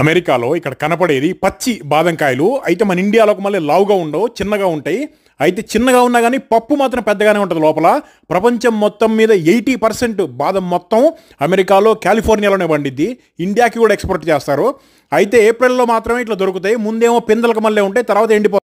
అమెరికాలో ఇక్కడ కనపడేది పచ్చి బాదంకాయలు అయితే మన ఇండియాలోకి మళ్ళీ లావుగా ఉండవు చిన్నగా ఉంటాయి అయితే చిన్నగా ఉన్నా కానీ పప్పు మాత్రం పెద్దగానే ఉంటుంది లోపల ప్రపంచం మొత్తం మీద ఎయిటీ పర్సెంట్ బాదం మొత్తం అమెరికాలో కాలిఫోర్నియాలోనే పండిద్ది ఇండియాకి కూడా ఎక్స్పోర్ట్ చేస్తారు అయితే ఏప్రిల్లో మాత్రమే ఇట్లా దొరుకుతాయి ముందేమో పిందలకు మళ్ళీ ఉంటాయి తర్వాత ఎండిపోతాయి